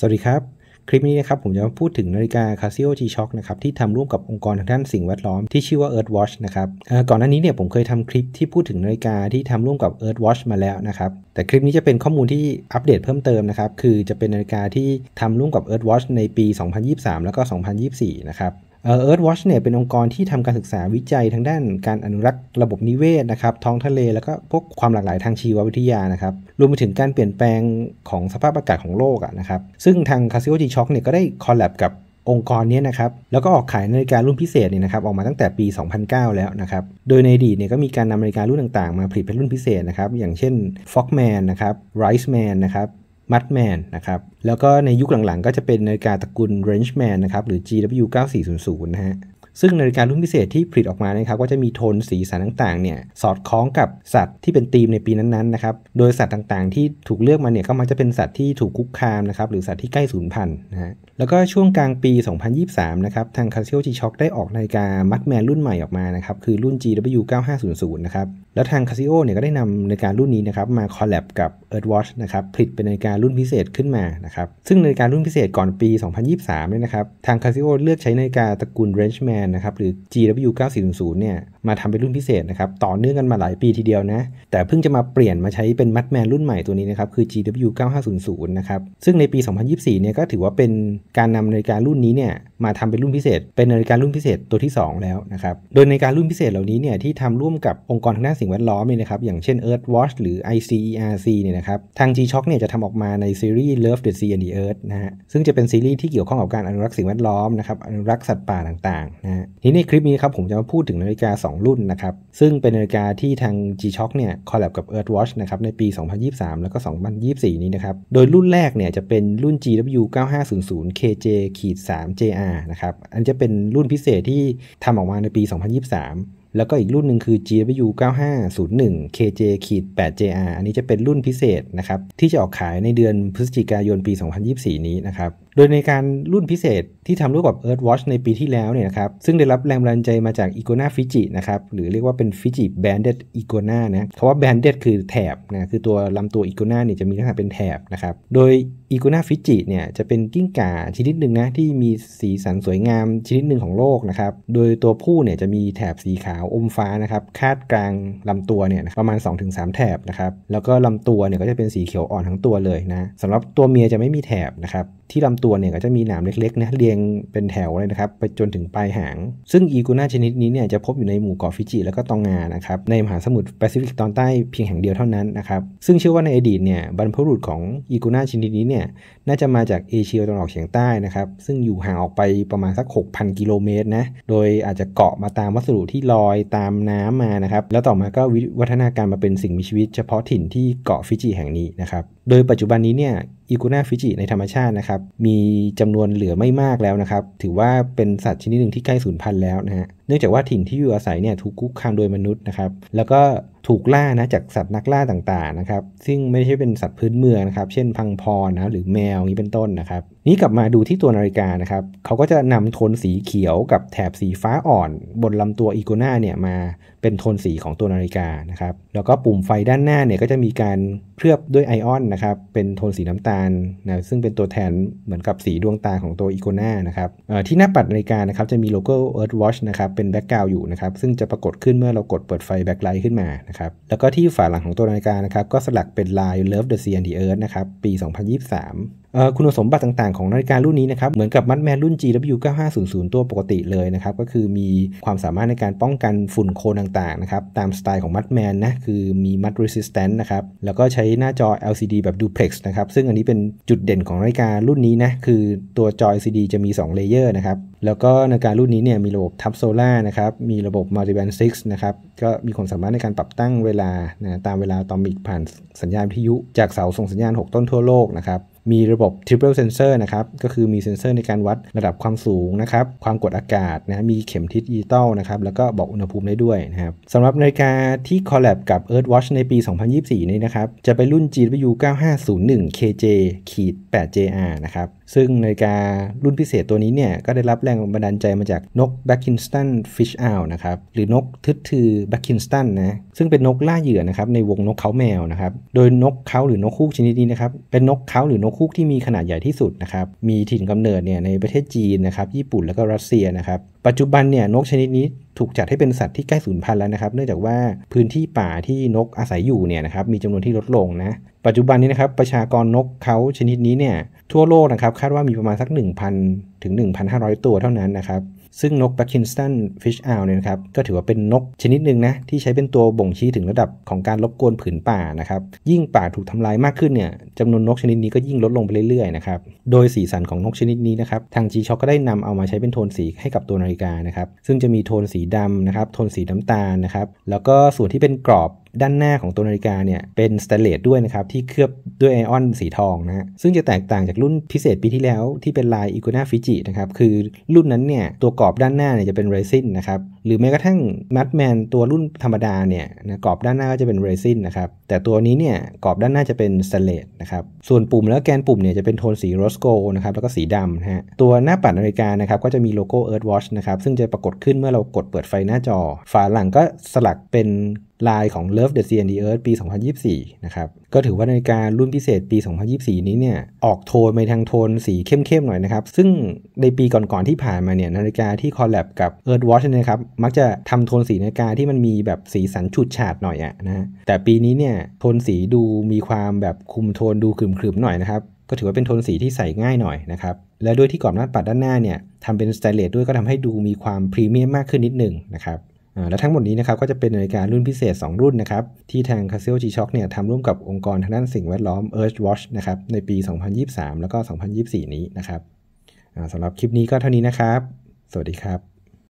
สวัสดีครับ คลิปนี้นะครับผมจะมาพูดถึงนาฬิกา Casio G-Shock นะครับที่ทำร่วมกับองค์กรทางด้านสิ่งแวดล้อมที่ชื่อว่า Earthwatch นะครับก่อนหน้านี้เนี่ยผมเคยทำคลิปที่พูดถึงนาฬิกาที่ทำร่วมกับ Earthwatch มาแล้วนะครับแต่คลิปนี้จะเป็นข้อมูลที่อัปเดตเพิ่มเติมนะครับ คือจะเป็นนาฬิกาที่ทำร่วมกับ Earthwatch ในปี 2023 แล้วก็2024 นะครับเอิร์ธวอชเนี่ยเป็นองค์กรที่ทำการศึกษาวิจัยทางด้านการอนุรักษ์ระบบนิเวศนะครับ ท้องทะเลแล้วก็พวกความหลากหลายทางชีววิทยานะครับรวมไปถึงการเปลี่ยนแปลงของสภาพอากาศของโลกนะครับซึ่งทางคาซิโอจีช็อกเนี่ยก็ได้คอลแลบกับองค์กรนี้นะครับแล้วก็ออกขายนาฬิการุ่นพิเศษเนี่ยนะครับออกมาตั้งแต่ปี 2009 แล้วนะครับโดยในอดีตเนี่ยก็มีการนำนาฬิการุ่นต่างๆ มาผลิตเป็นรุ่นพิเศษนะครับ อย่างเช่น Foxman นะครับ Riceman นะครับมัดแมนนะครับแล้วก็ในยุคหลังๆก็จะเป็นนาฬิกาตระกูล Range Man นะครับหรือ GW 9400นะฮะซึ่งนาฬิการุ่นพิเศษที่ผลิตออกมานะครับก็จะมีโทนสีสันต่างๆเนี่ยสอดคล้องกับสัตว์ที่เป็นธีมในปีนั้นๆนะครับโดยสัตว์ต่างๆที่ถูกเลือกมาเนี่ยก็มักจะเป็นสัตว์ที่ถูกคุกคามนะครับหรือสัตว์ที่ใกล้สูญพันธุ์นะฮะแล้วก็ช่วงกลางปี 2023นะครับทางคเซียวจีช็อกได้ออกนาฬิกามัดแมนรุ่นใหม่ออกมานะครับคือรุ่น GW9500 นะครับแล้วทาง Casio เนี่ยก็ได้นำในการรุ่นนี้นะครับมาคอลแลบกับ Earthwatch นะครับผลิตเป็นในการรุ่นพิเศษขึ้นมานะครับซึ่งในการรุ่นพิเศษก่อนปี 2023เนี่ยนะครับทาง Casio เลือกใช้ในการตระกูล Rangeman นะครับหรือ GW9400 เนี่ยมาทำเป็นรุ่นพิเศษนะครับต่อเนื่องกันมาหลายปีทีเดียวนะแต่เพิ่งจะมาเปลี่ยนมาใช้เป็นมัดแมนรุ่นใหม่ตัวนี้นะครับคือ GW 9500นะครับซึ่งในปี 2024เนี่ยก็ถือว่าเป็นการนำนาฬิการุ่นนี้เนี่ยมาทำเป็นรุ่นพิเศษ เป็นนาฬิการุ่นพิเศษตัวที่ 2 แล้วนะครับโดยนาฬิการุ่นพิเศษเหล่านี้เนี่ยที่ทำร่วมกับองค์กรทางด้านสิ่งแวดล้อมเนี่ยนะครับอย่างเช่น Earth Watch หรือ ICERC เนี่ยนะครับทาง G-Shock เนี่ยจะทำออกมาในซีรีส์ Love the Sea and the Earth นะฮะซึ่งจะเป็นซีรีส์ที่เกี่ยวข้องกับการอนุรักษ์สิ่งแวดล้อมนะครับอนุรักษ์สัตว์ป่าต่างๆนะฮะทีนี้ในคลิปนี้ครับผมจะมาพูดถึงนาฬิกา 2 2รุ่นนะครับซึ่งเป็นนาฬิกาที่ทาง G-Shock เนี่ยคอลแลบกับ Earthwatch นะครับในปี 2023 แล้วก็ 2024 นี้นะครับโดยรุ่นแรกเนี่ยจะเป็นรุ่น GW9500KJ-3JR นะครับอันจะเป็นรุ่นพิเศษที่ทำออกมาในปี 2023 แล้วก็อีกรุ่นหนึ่งคือ GW 9501 KJ 8 JR อันนี้จะเป็นรุ่นพิเศษนะครับที่จะออกขายในเดือนพฤศจิกายนปี 2024 นี้นะครับโดยในการรุ่นพิเศษที่ทำร่วมกับ Earth Watch ในปีที่แล้วเนี่ยนะครับ ซึ่งได้รับแรงบันดาลใจมาจาก Icona Fiji นะครับ หรือเรียกว่าเป็น Fiji Banded Icona นะคำว่า Banded คือแถบนะ คือตัวลำตัว Icona เนี่ยจะมีลักษณะเป็นแถบนะครับ โดย Icona Fiji เนี่ยจะเป็นกิ้งก่าชนิดหนึ่งนะที่มีสีสันสวยงามชนิดหนึ่งของโลกนะครับ โดยตัวผู้เนี่ยจะมีแถบสีขาวอมฟ้านะครับคาดกลางลำตัวเนี่ยประมาณ2-3แถบนะครับ แล้วก็ลำตัวเนี่ยก็จะเป็นสีเขียวอ่อนทั้งตัวเลยนะสำหรับตัวเมียจะไม่มีแถบนะครับที่ลำตัวเนี่ยก็จะมีหนามเล็กๆนะเรียงเป็นแถวเลยนะครับไปจนถึงปลายหาง ซึ่งอีกูน่าชนิดนี้เนี่ยจะพบอยู่ในหมู่เกาะฟิจิแล้วก็ตองงานะครับ ในมหาสมุทรแปซิฟิกตอนใต้เพียงแห่งเดียวเท่านั้นนะครับ ซึ่งเชื่อว่าในอดีตเนี่ยบรรพบุรุษของอีกูน่าชนิดนี้เนี่ยน่าจะมาจากเอเชียตะวันออกเฉียงใต้นะครับซึ่งอยู่ห่างออกไปประมาณสัก 6,000 กิโลเมตรนะโดยอาจจะเกาะมาตามวัสดุที่ลอยตามน้ำมานะครับแล้วต่อมาก็วิวัฒนาการมาเป็นสิ่งมีชีวิตเฉพาะถิ่นที่เกาะฟิจิแห่งนี้นะครับโดยปัจจุบันนี้เนี่ยอีกูน่าฟิจิในธรรมชาตินะครับมีจำนวนเหลือไม่มากแล้วนะครับ ถือว่าเป็นสัตว์ชนิดหนึ่งที่ใกล้สูญพันธุ์แล้วนะฮะเนื่องจากว่าถิ่นที่อยู่อาศัยเนี่ยถูกคุกคามโดยมนุษย์นะครับแล้วก็ถูกล่านะจากสัตว์นักล่าต่างๆนะครับ ซึ่งไม่ใช่เป็นสัตว์พื้นเมืองนะครับ เช่นพังพอนะหรือแมวนี้เป็นต้นนะครับ นี่กลับมาดูที่ตัวนาฬิกานะครับเขาก็จะนำโทนสีเขียวกับแถบสีฟ้าอ่อน บนลำตัวอีโกน่าเนี่ยมาเป็นโทนสีของตัวนาฬิกานะครับ แล้วก็ปุ่มไฟด้านหน้าเนี่ยก็จะมีการเคลือบด้วยไอออนนะครับ เป็นโทนสีน้ำตาลนะซึ่งเป็นตัวแทนเหมือนกับสีดวงตาของตัวอีโกน่านะครับที่หน้าปัดนาฬิกานะครับจะมีโลโก้ Earth Watch นะครับเป็นแบ็กกราวอยู่นะครับ ซึ่งจะปรากฏขึ้น เมื่อเรากดเปิดไฟแบ็กไลท์ขึ้นมานะครับแล้วก็ที่ฝาหลังของตัวนาฬิกานะครับก็สลักเป็นลาย Love the Sea and the Earth นะครับ ปี 2023คุณสมบัติต่างๆของนาฬิการุ่นนี้นะครับ เหมือนกับมัดแมนรุ่น GW9500 ตัวปกติเลยนะครับ ก็คือมีความสามารถในการป้องกันฝุ่นโคลนต่างๆนะครับ ตามสไตล์ของมัดแมนนะ คือมีมัดีสิสแตนต์นะครับ แล้วก็ใช้หน้าจอ LCD แบบ duplex นะครับ ซึ่งอันนี้เป็นจุดเด่นของนาฬิการุ่นนี้นะ คือตัวจอ LCD จะมี2เลเยอร์นะครับ แล้วก็นาฬิการุ่นนี้เนี่ยมีระบบทับโซล่า นะครับ มีระบบ multiband 6นะครับ ก็มีความสามารถในการปรับตั้งเวลา นะ ตามเวลาตอมิกผ่านสัญญาณวิทยุจากเสาส่งสัญญาณ6ต้นทั่วโลกนะครับมีระบบ triple sensor นะครับก็คือมีเซ็นเซอร์ในการวัดระดับความสูงนะครับความกดอากาศนะมีเข็มทิศดิจิตอลนะครับแล้วก็บอกอุณหภูมิได้ด้วยนะครับสำหรับนาฬิกาที่คอลแลบกับ Earth Watch ในปี 2024 นี้นะครับจะเป็นรุ่น GW 9501 KJ ขีด 8JR นะครับซึ่งนาฬิการุ่นพิเศษตัวนี้เนี่ยก็ได้รับแรงบันดาลใจมาจาก นก b a c k i n s t o n Fish Owl นะครับหรือนกทึดทือ b a c k i n s t o n นะซึ่งเป็นนกล่าเหยื่อนะครับในวงนกเขาแมวนะครับโดยนกเขาหรือนกคู่ชนิดนี้นะครับเป็นนกเขาหรือนกคุกที่มีขนาดใหญ่ที่สุดนะครับ มีถิ่นกำเนิดเนี่ยในประเทศจีนนะครับ ญี่ปุ่นแล้วก็รัสเซียนะครับ ปัจจุบันเนี่ยนกชนิดนี้ถูกจัดให้เป็นสัตว์ที่ใกล้สูญพันธุ์แล้วนะครับ เนื่องจากว่าพื้นที่ป่าที่นกอาศัยอยู่เนี่ยนะครับมีจำนวนที่ลดลงนะ ปัจจุบันนี้นะครับประชากรนกเขาชนิดนี้เนี่ยทั่วโลกนะครับ คาดว่ามีประมาณสัก 1,000ถึง1,500 ตัวเท่านั้นนะครับซึ่งนกบัคคินสตันฟิชอัลเนี่ยนะครับก็ถือว่าเป็นนกชนิดหนึ่งนะที่ใช้เป็นตัวบ่งชี้ถึงระดับของการรบกวนผืนป่านะครับยิ่งป่าถูกทำลายมากขึ้นเนี่ยจำนวนนกชนิดนี้ก็ยิ่งลดลงไปเรื่อยๆนะครับโดยสีสันของนกชนิดนี้นะครับทางจีช็อกก็ได้นำเอามาใช้เป็นโทนสีให้กับตัวนาฬิกานะครับซึ่งจะมีโทนสีดำนะครับโทนสีน้ำตาลนะครับแล้วก็ส่วนที่เป็นกรอบด้านหน้าของตัวนาฬิกาเนี่ย เป็นสเตเลสด้วยนะครับที่เคลือบด้วยไอออนสีทองนะซึ่งจะแตกต่างจากรุ่นพิเศษปีที่แล้ว ที่เป็นลายอิโกนาฟิจินะครับคือรุ่นนั้นเนี่ยตัวกรอบด้านหน้าเนี่ยจะเป็นเรซินนะครับหรือแม้กระทั่งมัดแมนตัวรุ่นธรรมดาเนี่ยนะกรอบด้านหน้าก็จะเป็นเรซินนะครับแต่ตัวนี้เนี่ยกรอบด้านหน้าจะเป็นสเตเลสนะครับส่วนปุ่มแล้วแกนปุ่มเนี่ยจะเป็นโทนสีโรสโกนะครับแล้วก็สีดำนะฮะตัวหน้าปัดนาฬิกานะครับก็จะมีโลโก้ Earth Watch นะครับซึ่งจะปรากฏขึ้นเมื่อเรากดเปิดไฟหน้าจอ ฝาหลังก็สลักเป็นลายของ Love the Sea and the Earth ปี 2024 นะครับ ก็ถือว่านาฬิการุ่นพิเศษปี 2024 นี้เนี่ยออกโทนไปทางโทนสีเข้มๆหน่อยนะครับ ซึ่งในปีก่อนๆที่ผ่านมาเนี่ยนาฬิกาที่คอลแลบกับ Earth Watch นะครับ มักจะทำโทนสีนาฬิกาที่มันมีแบบสีสันฉูดฉาดหน่อยอะนะ แต่ปีนี้เนี่ยโทนสีดูมีความแบบคุมโทนดูขรึมๆหน่อยนะครับ ก็ถือว่าเป็นโทนสีที่ใส่ง่ายหน่อยนะครับ และด้วยที่กรอบหน้าปัดด้านหน้าเนี่ยทำเป็นสไตเลสด้วยก็ทำให้ดูมีความพรีเมียมมากขึ้นนิดนึงนะครับและทั้งหมดนี้นะครับก็จะเป็นนาฬิการุ่นพิเศษ 2 รุ่นนะครับ ที่ทาง Casio G-Shock เนี่ยทำร่วมกับองค์กรทางด้านสิ่งแวดล้อม Earth Watch นะครับในปี 2023 แล้วก็ 2024 นี้นะครับสำหรับคลิปนี้ก็เท่านี้นะครับ สวัสดีครับ